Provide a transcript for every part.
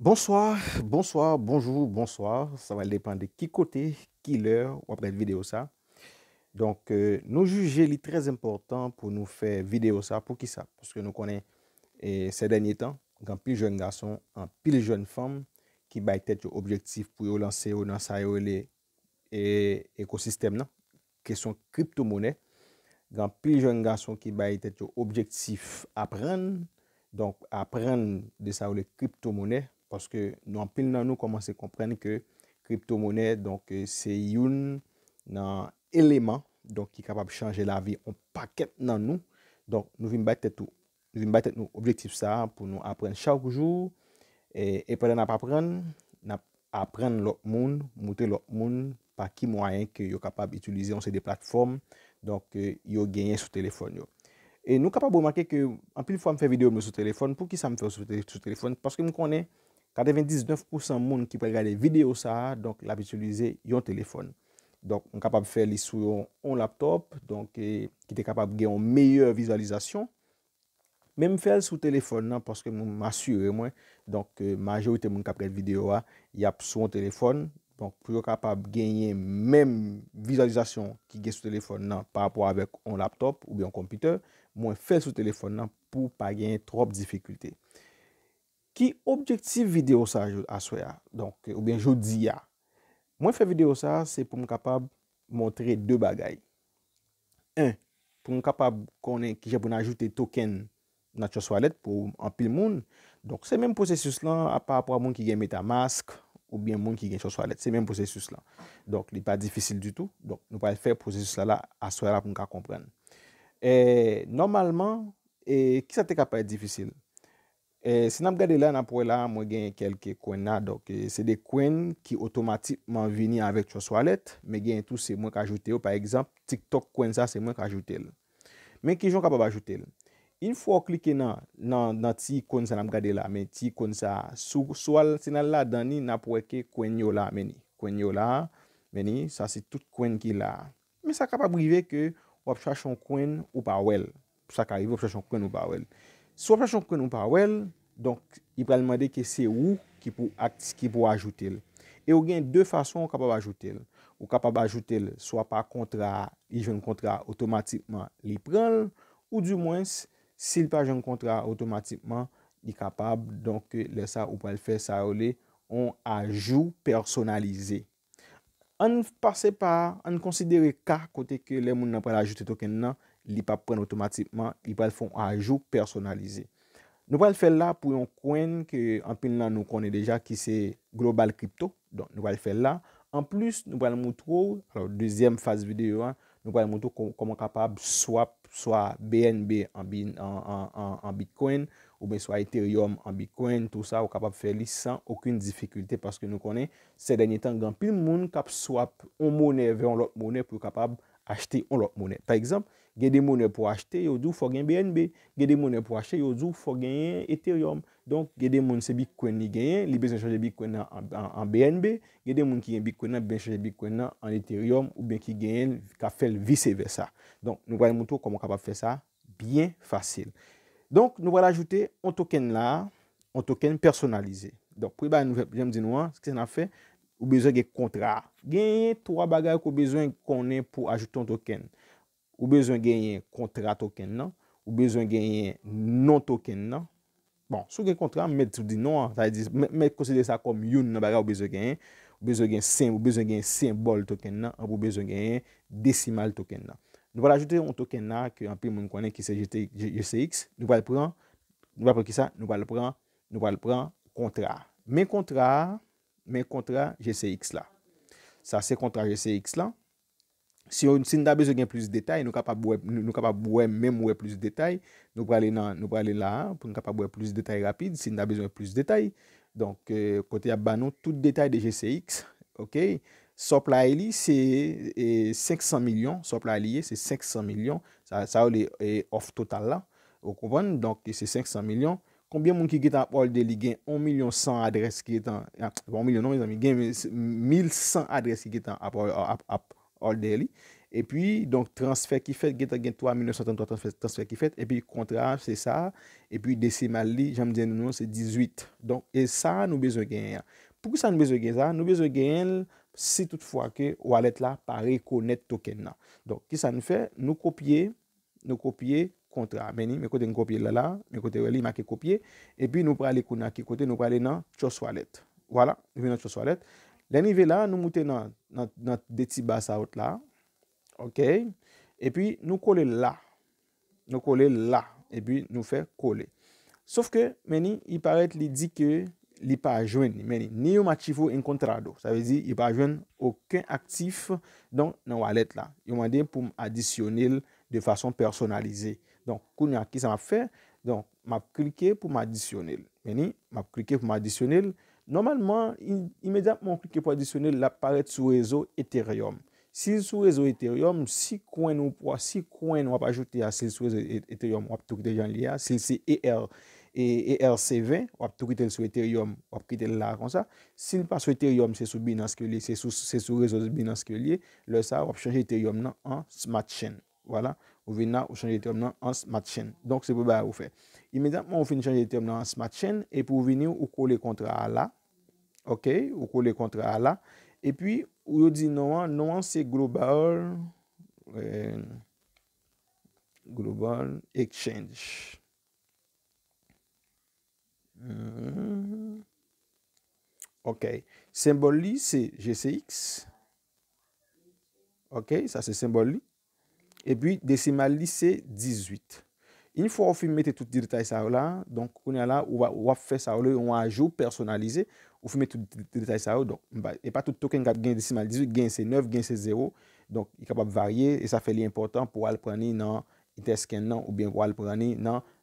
Bonsoir, bonsoir, bonjou, bonsoir, euh, sa va l depan de ki kote, ki lè, ou apre videyo sa. Donk nou juje li trez important pou nou fe videyo sa pou ki sa. Pou se nou konen se denye tan, gen pil joun gason, an pil joun fom, ki bay tet yo objektif pou yo lanse yo nan sa yo le ekosistem nan, ke son kripto mounè. Gen pil joun gason ki bay tet yo objektif apren, donk apren de sa yo le kripto mounè, Paske nou an pil nan nou komanse komprenne ke kripto mounet, eh, se youn nan eleman ki kapab chanje la vi an paket nan nou. Nou vim batet nou objektif sa pou nou aprenne chakoujou. Eh, e pe la nap aprenne, nap aprenne lout moun, mouten lout moun, pa ki mwayen ki yo kapab itulize an se de platform, eh, yo genye sou telefon yo. E nou kapab ou makke ke an pil fwa m fe video m sou telefon, pou ki sa m fe sou telefon, paske m konen 99% moun ki pre gade videyo sa a, donk la visualize yon telefon. Donk mwen kapab fè li sou yon laptop, donk ki te kapab gen yon meyye visualizasyon. Mwen fèl sou telefon nan, pwoske moun masyur e mwen, donk majorite moun kapab gen videyo a, yap sou yon telefon, donk pou yon kapab genye mwen visualizasyon ki gen sou telefon nan, parapwa avek yon laptop ou yon kompite, mwen fèl sou telefon nan, pou pa genye trop difikulte. Ki objektif video sa aswe a, ou bien jodi a, mwen fè video sa, se pou m kapab montre de bagay. En, pou m kapab ki jèpoun ajoute token nat choswalet pou ampil moun, se mèm prosesus lan apapwa moun ki gen metamask ou bien moun ki gen choswalet, se mèm prosesus lan. Donk, li pa difisil du tout, donk, nou pa fè prosesus la aswe la pou m ka kompren. E, normalman, ki sa te kapab et difisil? E, se nam gade la, nap wè e la, mwen genye kelke kwen na. E, se de kwen ki otomatipman vini avèk choswalet, mwen genye tout se mwen kajoute yo. Par egzamp, TikTok kwen sa se mwen kajoute yo. Men ki joun kapab ajoute yo. In fwo klike nan ti kwen sa nam gade la, men ti kwen sa soukoswal, se nan la dani nap wè ke kwen yo la meni. Kwen yo la, meni, sa se tout kwen ki la. Men sa kapab brive ke wap chachon kwen ou pa wèl. Sa ka rive wap chachon kwen ou pa wèl. Swa fasyon kwen nou pa wèl, donk i pral mande ke se ou ki pou ajoutel. E ou gen de fasyon ou kapab ajoutel. Ou kapab ajoutel, swa pa kontra, i jen kontra otomatikman li pral, ou du mwens, sil pa jen kontra otomatikman, i kapab, donk le sa ou pral fè sa wèle, on ajou personalize. An fpase pa, an konsidere ka kote ke le moun nan pral ajoutet okennan, li pa pren otomatipman, li pa l fon ajou personalize. Nou pa l fel la pou yon koen ke anpin lan nou kone deja ki se global kripto don nou pa l fel la. An plus nou pa l moutou, alor dezyem faz videyo an, nou pa l moutou koman kapab swap, swa BNB an bitcoin ou ben swa Ethereum an bitcoin tout sa ou kapab fel li san akun difikulte paske nou kone se denye tangan. Pin moun kap swap yon mounè vè yon lot mounè pou kapab achete yon lot mounen. Par exemple, gye de mounen pou achete, yo djou fò gen BNB. Gye de mounen pou achete, yo djou fò gen Ethereum. Donk, gye de mounen se bikwen ni genyen, li bezan chanje bikwen nan an BNB. Gye de mounen ki gen bikwen nan, ben chanje bikwen nan an Ethereum ou ben ki genyen ka fel viseve sa. Donk, nou vwèl moutou komon kapap fè sa bien fasil. Donk, nou vwèl ajoute an token la, an token personalize. Donk, pou yon nou jem di nou an, se ki se nan fè, Ou bezwen gen kontra. Genyen touwa bagay ou bezwen konen pou ajoute yon token. Ou bezwen genyen kontra token nan. Ou bezwen genyen non token nan. Bon, sou genyen kontra, met tiw di nan. Met konside sa kom yon nan bagay ou bezwen genyen. Ou bezwen genyen sembol token nan. Ou bezwen genyen decimal token nan. Nou val ajoute yon token nan ki anpil moun konen ki se jete YCX. Nou val pren kontra. Men kontra... men kontra GCX la. Sa se kontra GCX la. Si nou ka bezo gen plus detay, nou ka pa bouwe men mouwe plus detay, nou prale nan, nou prale la, nou ka pa bouwe plus detay rapide, si nou ka bezo gen plus detay. Donk, euh, kote ya banon, tout detay de GCX, ok, sopla eli, se 500 e, milyon, sopla eliye, se 500 milyon, sa ou le off total la, ou konpon, donk, se 500 milyon, konbyen moun ki get ap all daily gen 1,100,000 adres ki get ap all daily, epi, donk transfer ki fet, get ap gen 3,933 transfer ki fet, epi, kontra, se sa, epi, desimal li, janm diyan nou nou, se 18. Donk, e sa nou bezo gen. Pou ki sa nou bezo gen sa? Nou bezo gen si toutfwa ke walet la pa rekonet token na. Donk, ki sa nou fe, nou kopye, nou kopye, Mèni, mè kote n kopye la la, mè kote wè li maki kopye, e pi nou prale kou na ki kote, nou prale nan chos walet. Wala, vè nan chos walet. Lèni vè la, nou moute nan deti basa ot la, ok, e pi nou kole la, nou kole la, e pi nou fè kole. Sof ke, mèni, i paret li di ke li pa ajwen ni, mèni, ni yo machivo en kontrado, sa vè di, i pa ajwen oken aktif nan walet la. Yo mwen de poum adisyonil de fason personalize. Donk, koun ya ki sa ma fe, donk, ma klike pou ma adisyonel. Meni, ma klike pou ma adisyonel. Normalman, imedyan pou man klike pou adisyonel, la paret sou rezo Ethereum. Si sou rezo Ethereum, si kwen ou po, si kwen wap ajoute a si sou rezo e-, Ethereum, wap toukite yon li ya. Sil si ER, ERC20, e wap toukite sou Ethereum, wap toukite la kon sa. Sil pa sou Ethereum, se sou binanske li, se sou rezo binanske li, le sa wap chanje Ethereum nan an Smart Chain. Wala. Ou vina ou chanje term nan an smart chain. Donk se pou ba ou fe. Imediatman ou fin chanje term nan an smart chain. E pou vini ou kou le kontra a la. Ok. Ou kou le kontra a la. E pi ou yo di nouan. Nouan se global. E, global exchange. Hmm. Ok. Symboli se GCX. Ok. Sa se symboli. E pi, desimal li, se 18. In fwa ou fi mette tout di detay sa ou la, donk konya la, ou wap fe sa ou le, ou anjou, personalize, ou fi mette tout di detay sa ou, donk, e pa tout token kap gen desimal 18, gen se 9, gen se 0, donk, i kapap varye, e sa fe li important pou wale prani nan, interesken nan, ou bien wale prani nan,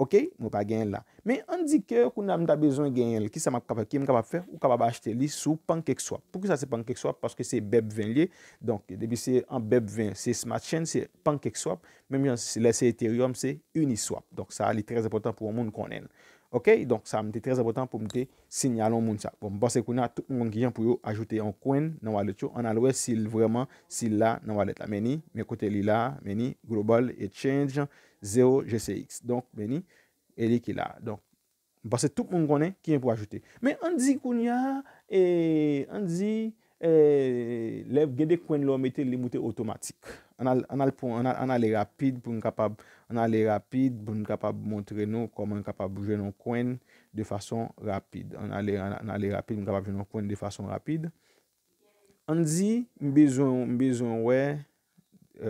Ok, mou ka gen la. Men an di ke kou nan mta bezon gen el, ki m kapap fè, mou kapap achete li sou Pancake Swap. Pou ki sa se Pancake Swap? Paske se Beb 20 li. Donk, debi se en Beb 20, se Smart Chain, se Pancake Swap. Men mi an se lese Ethereum, se Uniswap. Donk, sa li trez apotant pou moun konen. Ok, donk sa mwen te trez apotan pou mwen te sinyalon moun sa. Bon, basen koun ya, tout mwen ki jen pou yo ajoute yon kwen nan wale tso. An alwe sil vreman, sil la nan wale tla. Meni, men kote li la, meni, global exchange 0 GCX. Donk, meni, e li ki la. Donk, basen tout mwen konen ki jen pou ajoute. Men anzi koun ya, anzi, lev gede kwen lo mwen te li mwote otomatik. An alè e rapide pou nou kapab, an alè e rapide pou nou kapab montre nou koman nou kapab jwen nou koen de fason rapide. An alè e, rapide pou nou kapab jwen nou koen de fason rapide. An di, mbezoun, mbezoun wè,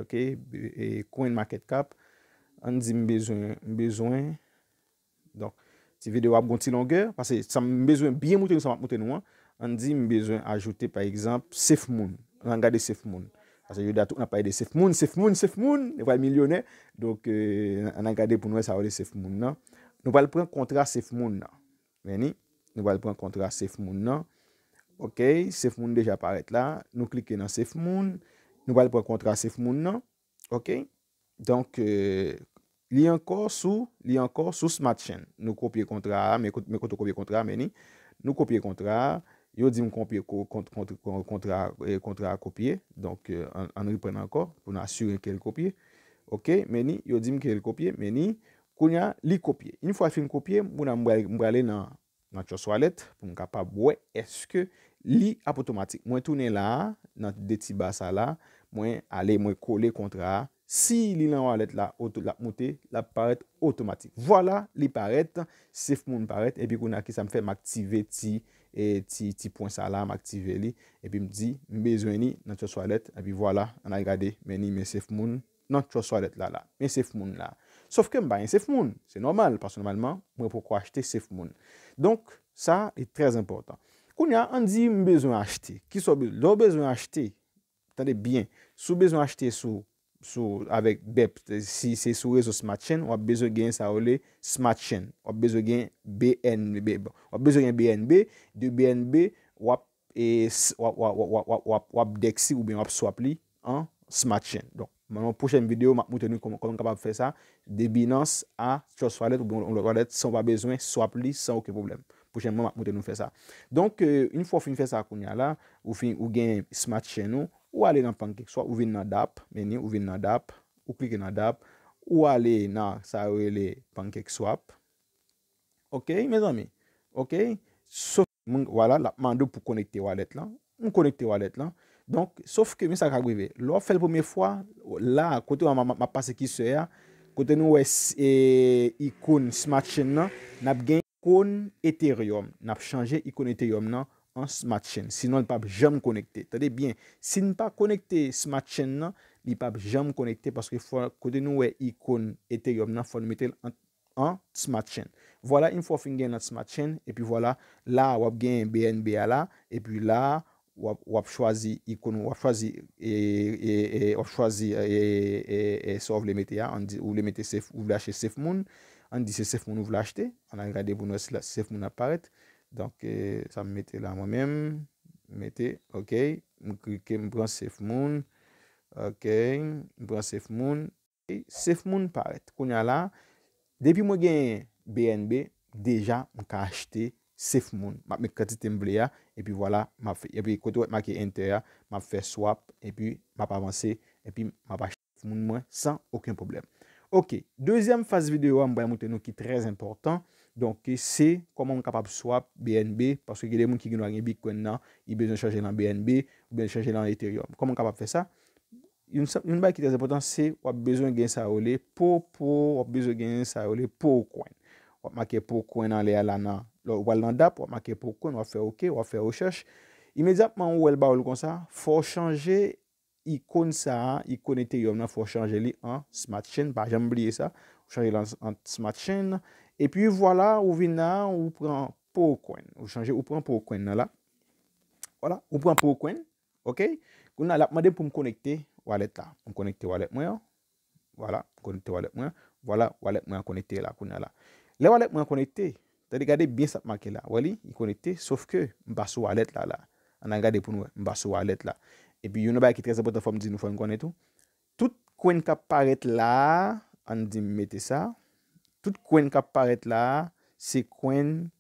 ok, koen market cap, an di mbezoun, mbezoun, donk, ti vide wap gonti langer, pasè, sa mbezoun, biye mouten nou, sa mouten nou, an di mbezoun ajoute, par exemple, sef moun, rangade sef moun. Ase yo datou nan paye de sef moun, sef moun, sef moun. Ne vwal milyonè. Donk euh, nan gade pou nouè sa vwal de sef moun nan. Nou vwal pren kontra sef moun nan. Meni. Nou vwal pren kontra sef moun nan. Ok. Sef moun deja paret la. Nou klike nan sef moun. Nou vwal pren kontra sef moun nan. Ok. Donk euh, li ankor sou, li ankor sou smart chain. Nou kopye kontra a. Mekoto kopye kontra a meni. Nou kopye kontra a. Yo di m kopye kontra eh, kopye. Donk eh, an ripren ankor pou nan asyre ke l kopye. Ok, meni, yo di m ke l kopye. Meni, koun ya li kopye. Yon fwa fin kopye, m pou nan mbrele nan chos walet. Pou m kapabwe, eske li ap otomatik. Mwen tounen la, nan deti basa la. Mwen ale, mwen kole kontra. Si li nan walet la, moute, la paret otomatik. Vwala, li paret. Sef moun paret. E pi koun a ki sa m fe maktive ti kontra. E ti pon sa la, mak ti ve li. E pi m di, m bezwen ni nan choswa let. E pi wala, an a gade, meni men sef moun nan choswa let la la. Men sef moun la. Sof ke m bayen sef moun. Se normal, pas normalman, m wè pou kwa achete sef moun. Donk, sa e trez important. Koun ya, an di m bezwen achete. Ki sobe, lò bezwen achete. Tade bien, sou bezwen achete sou... sou avek BEP, si sou rezo Smart Chain, wap bezo gen sa ole Smart Chain, wap bezo gen BNB, bon. wap bezo gen BNB, di BNB wap deksi ou ben wap swap li an Smart Chain. Donk, manon, pouche m videyo, m ap mouten nou konon kapap fe sa, de Binance a chos falet ou bon lor walet, son pa bezwen, swap li, son ouke problem. Pouche m man m ap mouten nou fe sa. Donk, euh, un fwo fin fe sa akoun ya la, ou fin ou gen Smart Chain nou, Ou ale nan PancakeSwap, ou vin nan dap, meni, ou vin nan dap, ou klik nan dap, ou ale nan sawele PancakeSwap. Ok, me zomi? Ok? Sof, wala, la mandou pou konekte walet lan, m konekte walet lan. Donk, sof ke mi sa kagweve, lo fèl pome fwa, la, kote waman mapase ki sè ya, kote nou wè ikoun Smart Chain nan, nap gen ikoun Ethereum, nap chanje ikoun Ethereum nan, an Smart Chain. Sinon, li pa ap jom konekte. Tade bien, si li pa ap konekte Smart Chain nan, li pa ap jom konekte paske kote nou we ikon Ethereum nan fon metel an Smart Chain. Vola, info fin gen an Smart Chain, epi vola, la wap gen BNB ala, epi la wap chwazi ikon wap chwazi wap chwazi ou vle mete ou vle achete sef moun. An di sef moun ou vle achete an an gade pou nou sef moun aparet Donk e, euh, sa m mette la mwen menm, m mette, ok, m klike m pran SafeMoon, ok, m pran SafeMoon, e, SafeMoon paret, konya la, depi mwen gen BNB, deja m kan achete SafeMoon, map me kati temble ya, epi wala, map fe, epi koto wet ma ke enter ya, map fe swap, epi map avanse, epi map achete SafeMoon mwen, san oken problem. Ok, dezyanm faz videyo wa m bayan mouten nou ki trez importan, Donke, se komon kapap swap BNB, paske gile moun ki gilwa gen BNB kon nan, yi bezon chanje lan BNB, ou bezon chanje lan Ethereum. Koman kapap fe sa? Yon ba ki te zepotan, se wap bezon gen sa ole, po, po, wap bezon gen sa ole, po kwen. Wap makye po kwen nan le ala nan, lor wal nan dap, wap makye po kwen, wap fe oke, wap fe ou chanj. Imedyap man ou el ba ou lukon sa, fò chanje ikon sa, ikon Ethereum nan, fò chanje li an, Smart Chain, ba jenm blye sa, fò E pi, wala, ou vina, ou pran pou kwen. Ou chanje, ou pran pou kwen nan la. Wala, ou pran pou kwen. Ok? Koun nan lap maden pou m konekte walet la. M konekte walet mwen. Wala, m konekte walet mwen. Wala, walet mwen konekte la. Koun nan la. Le walet mwen konekte. Tade gade, bin sap make la. Wali, m konekte. Sof ke, m baso walet la la. Anan gade pou nou, m baso walet la. E pi, yon nan bay ki trez apotan fom di nou fom m konet ou. Tout kwen kap paret la, an di m mete sa. Tout kwen ka paret la, se kwen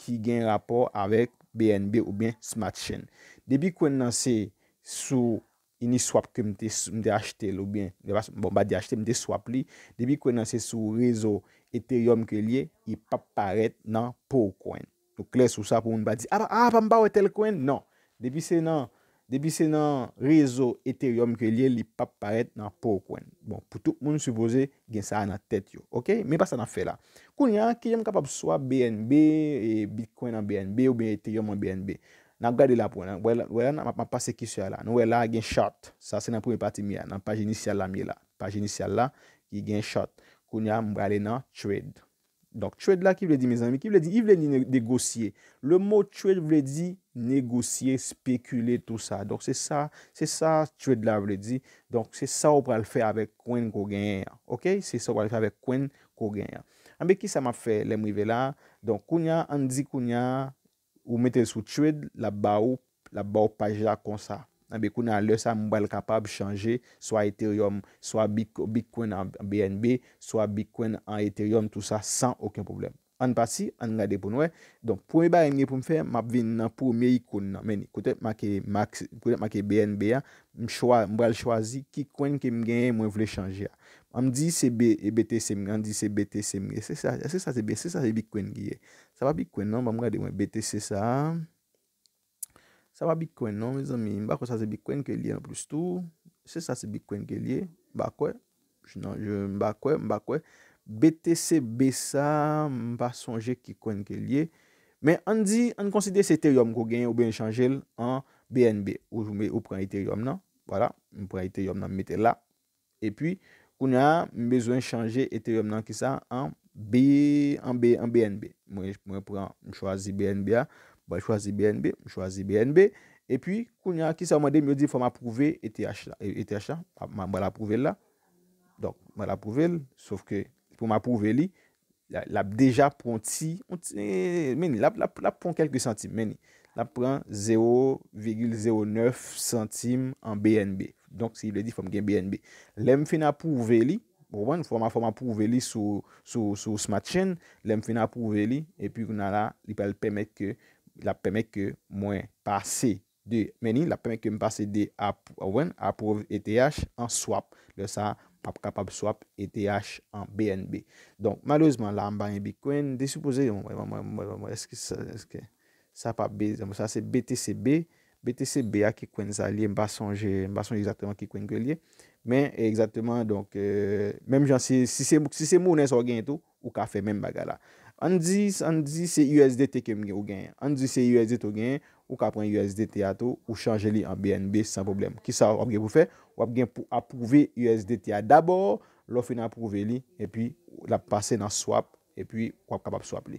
ki gen rapor avek BNB ou bien Smart Chain. Debi kwen nan se sou iniswap ke mde achete l'ou bien, mba bon, di achete mde swap li, debi kwen nan se sou rezo Ethereum ke liye, ipa paret nan pou kwen. Nou kler sou sa pou mba di, a da a, ah, pa mba wetel kwen? Non. Debi se nan... Depi se nan rezo ethereum ki liye li pap paret nan pou kwen. Bon, pou tout moun supose gen sa an a tet yo. Ok? Men pa sa nan fe la. Koun ya, ki jom kapap swa BNB, e Bitcoin an BNB ou BNB ethereum an BNB. Nan gade la pou. Nan wè la nan mapan pase ki sya la. Nan wè la gen shot. Sa se nan pou me pati miya. Nan paj inisyal la miya la. Paj inisyal la, ki gen shot. Koun ya, mwale nan trade. Donk, trade la ki vle di, mizanmi, ki vle di, i vle di negosye. Le mot trade vle di, negosye, spekule, tout sa. Donk, se sa, se sa, trade la vle di. Donk, se sa ou pral fe avek kwen kou genya. Ok, se sa ou pral fe avek kwen kou genya. Ambe ki sa ma fe, lem vive la. Donk, kounya, andi kounya, ou mete sou trade, la ba ou, la ba ou paj la kon sa. Nan bikoun nan lè sa mbèl kapab chanje. Swa Ethereum, swa Bitcoin an BNB, swa Bitcoin an Ethereum. Tout sa san okyon problem. An pasi, an gade pou nouè. E. Donk, pou mè ba enge pou m fè, m ap vin nan pou mè ikoun nan. Men, kote m ake BNB an. M chwa, m bèl chwazi ki kwen ke m genye mwen vle chanje a. An di se BTC m genye, an di se BTC m genye. Se sa, se sa se BTC, se sa se Bitcoin genye. Sa pa Bitcoin nan, m gade mwen BTC sa a. Sa pa bitkwen nou, me zan mi mba kwa sa se bitkwen ke liye an plus tou. Se sa se bitkwen ke liye, mba kwen. Mba kwen, mba kwen. BTC, BESA, mba sonje ki kwen ke liye. Men an di, an konside se Ethereum kou genye ou ben chanjel an BNB. Ou pren Ethereum nan, wala. Ou pren Ethereum nan, mette la. E pi, kou na, mbezwen chanjel Ethereum nan ki sa an BNB. Mwen chwazi BNB a. mwen chwazi BNB, mwen chwazi BNB, epi, koun ya ki sa mwede, mwen di foma pouve ETH la, ETH la, mwen la pouve la, mwen la pouve, sauf ke, pou ma pouve li, la ap deja pon ti, eh, eh, meni, la ap pon kelke santim, meni, la ap pon 0,09 santim an BNB, donk si li di fom gen BNB, lem fena pouve li, mwen foma foma pouve li sou, sou, sou, sou smart chain, lem fena pouve li, epi, koun ya la, li pal pemet ke, la peme ke mwen pase de meni, la peme ke mwen pase de apou eteach an swap, le sa pap kapap swap eteach an BNB. Donk, malouzman la mba yon bi kwen, desupose, eske sa pap B, sa se BTCB, BTCB a ki kwen zaliye, mba sonje, mba sonje exactement ki kwen kwen liye, men, exactement, donk, menm jan, si se mounen so gen eto, ou ka fe men bagala. An di se USDT kem gen ou gen, an di se USDT ou gen, ou ka pren USDT a tou, ou chanje li an BNB san problem. Ki sa wap gen pou fe, wap gen pou apouve USDT a dabor, lo fin apouve li, e pi la pase nan swap, e pi wap kapap swap li.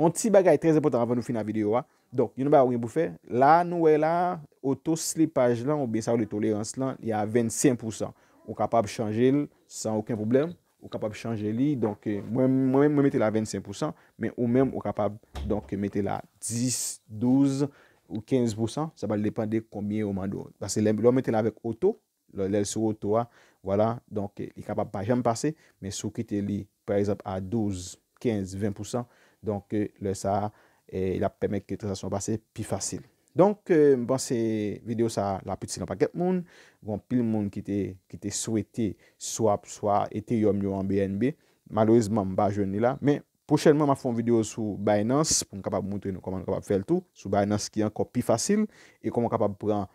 On ti bagay trez epotan avan nou fin na video a, donk, yon ba wap gen pou fe, la nou we la, o to slipaj lan, ou ben sa w le tolérans lan, ya 25%, ou kapap chanje li san wakyn problem. Ou kapab chanje li, eh, mwen mette la 25%, men ou men ou kapab eh, mette la 10, 12 ou 15%, sa ba depande koumye ou mandou. Basse lèm, lèm mette la vek oto, lèl sou oto a, wala, donk, eh, li kapab pa jem pase, men sou kite li, par exemple, a 12, 15, 20%, donk, lèl sa, lèl ap pèmèk kète sa son pase pi fasil. Donk, euh, mwen pan se video sa la piti se nan paket moun. Gon pil moun ki te souwete soap soa Ethereum yo an BNB. Malouizman mba joun ni la. Men, pou chenman ma fon video sou Binance. Pon kapap mwoute nou koman kapap fel tou. Sou Binance ki an kopi fasil. E koman kapap pran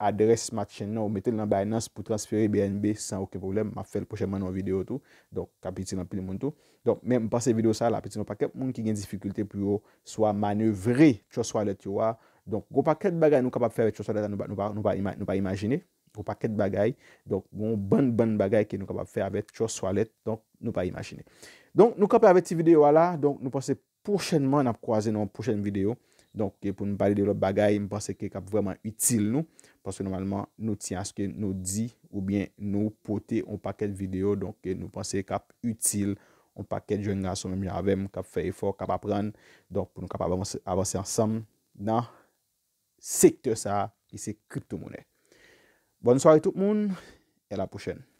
adres ma chenman ou metel nan Binance pou transfere BNB san ouke problem. Ma fel pou chenman nou video tou. Donk, ka piti se nan pil moun tou. Donk, men mwen pan se video sa la piti se nan paket moun ki gen difikulte pou yo. Soa manévre, choswa let yo wa. Gon paket bagay nou kapap fè avè chos wale, nou pa imajine. Gon paket bagay, bon ban bagay ki nou kapap fè avè chos wale, nou pa imajine. Don nou kapè avè ti video wala, don nou panse pouchenman ap kwaze nou an pouchen video. Don pou nou pali de lop bagay, nou panse ki kap vèman util nou. Paske normalman nou tiyanske nou di ou bien nou pote an paket video. Don nou panse kap util, an paket jengan son mèm javèm, kap fè e fò, kap apren. Don pou nou kap avansè ansam nan video. Sikt yo sa, isi kytou moun e. Bonsoy tout moun, e la pwoshen.